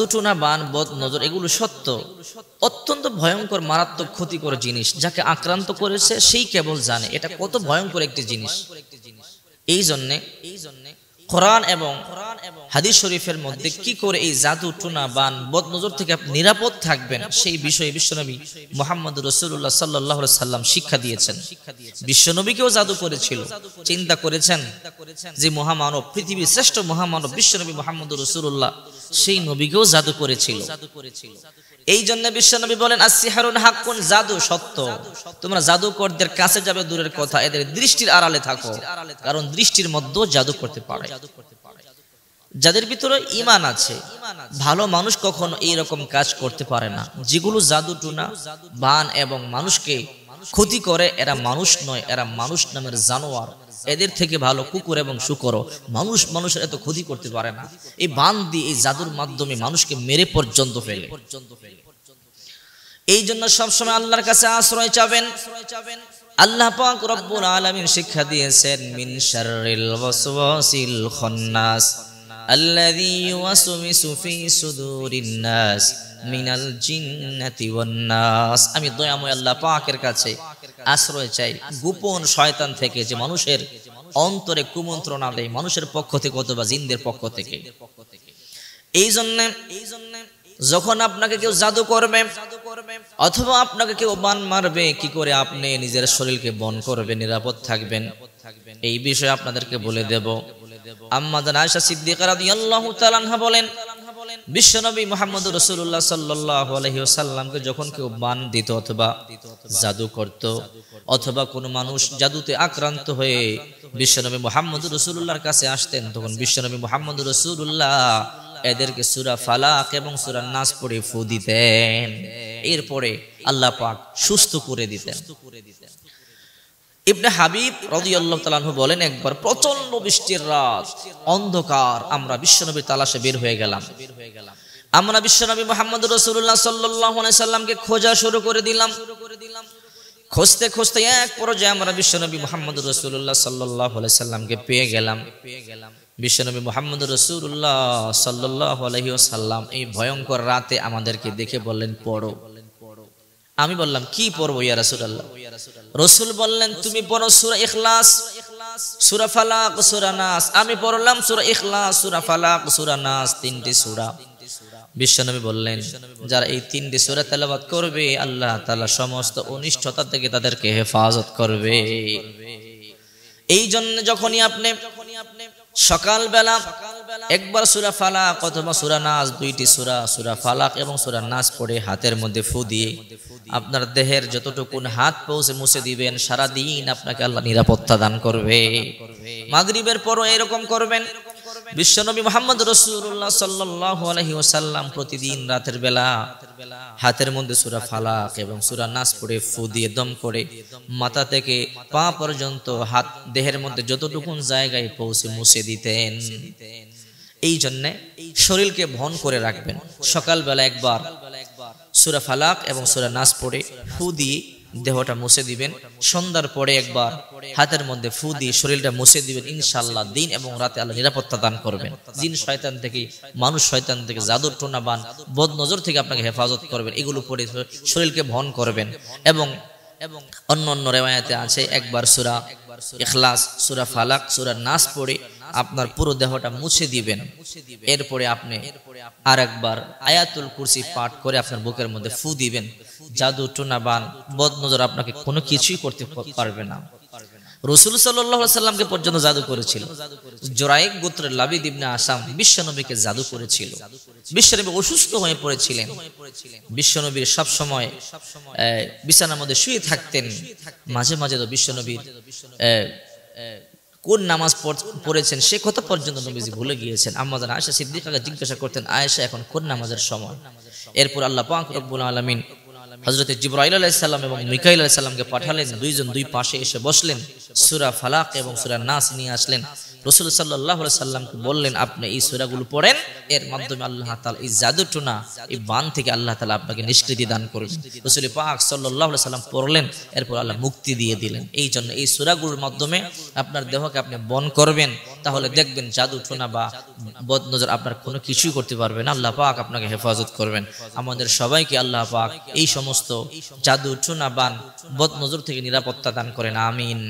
দুটুনা বান বদ নজর এগুলো সত্য অত্যন্ত ভয়ঙ্কর মারাত্মক ক্ষতিকর জিনিস যাকে আক্রান্ত করেছে সেই কেবল জানে এটা কত ভয়ঙ্কর একটি জিনিস এই জন্যে এই জন্যে কোরআন এবং হাদিস শরীফের মধ্যে কি করে এই জাদু টুনা বান বদ নজর থেকে নিরাপদ থাকবেন সেই বিষয়ে বিশ্বনবী মোহাম্মদ রসুল্লাহ সাল্লাহ সাল্লাম শিক্ষা দিয়েছেন বিশ্বনবীকেও জাদু করেছিল চিন্তা করেছেন যে মহামানব পৃথিবীর শ্রেষ্ঠ মহামানব বিশ্বনবী মোহাম্মদ রসুল্লাহ সেই নবীকেও জাদু করেছিল এই জন্য বিশ্বনবী বলেন আসি আসিহারুন হাক্কুন জাদু সত্য তোমরা জাদুকরদের কাছে যাবে দূরের কথা এদের দৃষ্টির আড়ালে থাকো কারণ দৃষ্টির মধ্যেও জাদু করতে পারে যাদের ভিতরে ইমান আছে ভালো মানুষ কখনো এইরকম কাজ করতে পারে না যেগুলো জাদু টুনা বান এবং মানুষকে ক্ষতি করে এরা মানুষ নয় এরা মানুষ নামের জানোয়ার এদের থেকে ভালো কুকুর এবং শুকর মানুষ মানুষের এত ক্ষতি করতে পারে না এই বান দিয়ে এই জাদুর মাধ্যমে মানুষকে মেরে পর্যন্ত ফেলে এই জন্য সবসময় আল্লাহর কাছে আশ্রয় চাবেন আল্লাহ পাক রব্বুল আলামিন শিক্ষা দিয়েছেন মিন শাররিল ওয়াসওয়াসিল খান্নাস আল্লাযী ইউয়াসউমিসু ফি সুদুরিন নাস মিনাল জিন্নাতি ওয়ান নাস আমি দয়াময় আল্লাহ পাকের কাছে আশ্রয় চাই গোপন শয়তান থেকে যে মানুষের অন্তরে কুমন্ত্রণা দেয় মানুষের পক্ষ থেকে অথবা জিনদের পক্ষ থেকে এই জন্য যখন আপনাকে কেউ জাদু করবে অথবা আপনাকে কেউ বান মারবে কি করে আপনি নিজের শরীরকে বন করবে নিরাপদ থাকবেন এই বিষয়ে আপনাদেরকে বলে দেব জাদু অথবা মানুষ জাদুতে আক্রান্ত হয়ে বিশ্বনবী মোহাম্মদ রসুল্লাহর কাছে আসতেন তখন বিশ্বনবী মোহাম্মদ রসুল্লাহ এদেরকে সুরা ফালাক এবং সুরা নাস পড়ে ফু দিতেন এরপরে আল্লাহ পাক সুস্থ করে দিতেন ইবনে হাবিব রদিয়াল্লাহ তালাহু বলেন একবার প্রচন্ড বৃষ্টির রাত অন্ধকার আমরা বিশ্বনবী তালাশে বের হয়ে গেলাম আমরা বিশ্বনবী মোহাম্মদ রসুল্লাহ সাল্লাহ সাল্লামকে খোঁজা শুরু করে দিলাম খুঁজতে খুঁজতে এক পর্যায়ে আমরা বিশ্বনবী মোহাম্মদ রসুল্লাহ সাল্লাহ সাল্লামকে পেয়ে গেলাম পেয়ে গেলাম বিশ্বনবী মোহাম্মদ রসুল্লাহ সাল্লাহ সাল্লাম এই ভয়ঙ্কর রাতে আমাদেরকে দেখে বললেন পড়ো আমি বললাম কি পড়বো ইয়া রাসুল আল্লাহ রসুল বললেন তুমি পড়ো সুরা ইখলাস সুরা ফালাক সুরা নাস আমি পড়লাম সুরা ইখলাস সুরা ফালাক সুরা নাস তিনটি সুরা বিশ্বনবী বললেন যারা এই তিনটি সুরা তেলাবাদ করবে আল্লাহ তালা সমস্ত অনিষ্ঠতা থেকে তাদেরকে হেফাজত করবে এই জন্য যখনই আপনি সকালবেলা একবার সুরা ফালাক অথবা সুরা নাচ দুইটি সুরা সুরা ফালাক এবং সুরা নাচ পড়ে হাতের মধ্যে ফু দিয়ে আপনার দেহের যতটুকুন হাত পৌঁছে মুছে দিবেন সারা দিন আপনাকে আল্লাহ নিরাপত্তা দান করবে মাগরিবের পরও এরকম করবেন বিশ্বনবী মোহাম্মদ রসুল্লাহ সাল্লাহ আলহি ওসাল্লাম প্রতিদিন রাতের বেলা হাতের মধ্যে সুরা ফালাক এবং সুরা নাচ পড়ে ফু দিয়ে দম করে মাথা থেকে পা পর্যন্ত হাত দেহের মধ্যে যতটুকু জায়গায় পৌঁছে মুছে দিতেন এই জন্যে শরীরকে ভন করে রাখবেন সকালবেলা একবার সুরা ফালাক এবং সুরা নাচ পড়ে ফু দিয়ে দেহটা মুছে দিবেন সন্ধ্যার পরে একবার হাতের মধ্যে ফু দিয়ে শরীরটা মুছে দিবেন ইনশাল্লাহ দিন এবং রাতে আল্লাহ নিরাপত্তা দান করবেন জিন শয়তান থেকে মানুষ শয়তান থেকে জাদুর টোনা বান বদ নজর থেকে আপনাকে হেফাজত করবেন এগুলো পরে শরীরকে ভন করবেন এবং এবং অন্য অন্য রেওয়ায়াতে আছে একবার সুরা ইখলাস সুরা ফালাক সুরা নাস পড়ে আপনার পুরো দেহটা মুছে দিবেন এরপরে আপনি আর একবার আয়াতুল কুরসি পাঠ করে আপনার বুকের মধ্যে ফু দিবেন জাদু টুনাবান বদনজর আপনাকে কোনো কিছুই করতে পারবে না রসুল সাল্লামকে পর্যন্ত জাদু করেছিল গোত্রের লাবিদ ইবনে আসাম বিশ্বনবীকে জাদু করেছিল বিশ্বনবী অসুস্থ হয়ে পড়েছিলেন বিশ্বনবীর সব সময় বিছানার মধ্যে শুয়ে থাকতেন মাঝে মাঝে তো বিশ্বনবীর কোন নামাজ পড়েছেন সে কথা পর্যন্ত নবীজি ভুলে গিয়েছেন আমাদের আয়সা সিদ্দিকাকে জিজ্ঞাসা করতেন আয়েশা এখন কোন নামাজের সময় এরপর আল্লাহ পাক রব্বুল আলমিন হজরত জিব্রাইল আলাইসাল্লাম এবং মিকাইল আলাহিসাল্লামকে পাঠালেন দুইজন দুই পাশে এসে বসলেন সুরা ফালাক এবং সুরা নাস নিয়ে আসলেন রসুল সাল্লাহ সাল্লামকে বললেন আপনি এই সুরাগুলো পড়েন এর মাধ্যমে আল্লাহ তালা এই জাদুটুনা এই বান থেকে আল্লাহ তালা আপনাকে নিষ্কৃতি দান করবেন রসুল পাক সাল্লাহ সাল্লাম পড়লেন এরপর আল্লাহ মুক্তি দিয়ে দিলেন এই জন্য এই সুরাগুলোর মাধ্যমে আপনার দেহকে আপনি বন করবেন তাহলে দেখবেন জাদুটুনা বা বদ নজর আপনার কোনো কিছুই করতে পারবে না আল্লাহ পাক আপনাকে হেফাজত করবেন আমাদের সবাইকে আল্লাহ পাক এই সমস্ত জাদু টুনা বান নজর থেকে নিরাপত্তা দান করেন আমিন